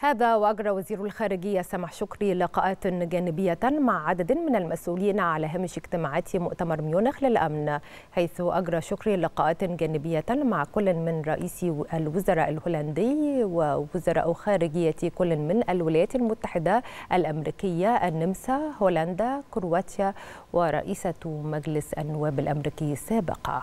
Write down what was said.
هذا وأجرى وزير الخارجية سمح شكري لقاءات جانبية مع عدد من المسؤولين على هامش اجتماعات مؤتمر ميونخ للأمن حيث أجرى شكري لقاءات جانبية مع كل من رئيس الوزراء الهولندي ووزراء خارجية كل من الولايات المتحدة الأمريكية النمسا هولندا كرواتيا ورئيسة مجلس النواب الأمريكي السابقة